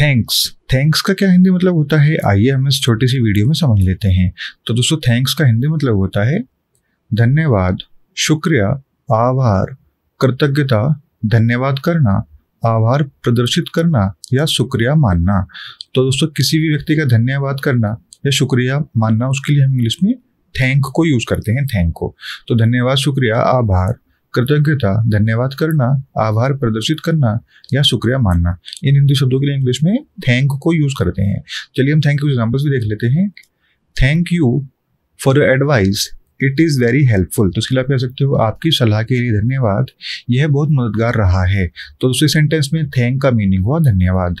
thanks thanks का क्या हिंदी मतलब होता है आइए हम इस छोटी सी वीडियो में समझ लेते हैं तो दोस्तों थैंक्स का हिंदी मतलब होता है धन्यवाद शुक्रिया आभार कृतज्ञता धन्यवाद करना आभार प्रदर्शित करना या शुक्रिया मानना तो दोस्तों किसी भी व्यक्ति का धन्यवाद करना या शुक्रिया मानना उसके लिए हम इंग्लिश में थैंक को यूज़ करते हैं थैंक को तो धन्यवाद शुक्रिया आभार कृतज्ञता धन्यवाद करना आभार प्रदर्शित करना या शुक्रिया मानना इन हिंदी शब्दों के लिए इंग्लिश में थैंक को यूज करते हैं चलिए हम थैंक यू एग्जाम्पल्स भी देख लेते हैं thank you for your advice it is very helpful तो इसके लिए आप कह सकते हो आपकी सलाह के लिए धन्यवाद यह बहुत मददगार रहा है तो दूसरे सेंटेंस में थैंक का मीनिंग हुआ धन्यवाद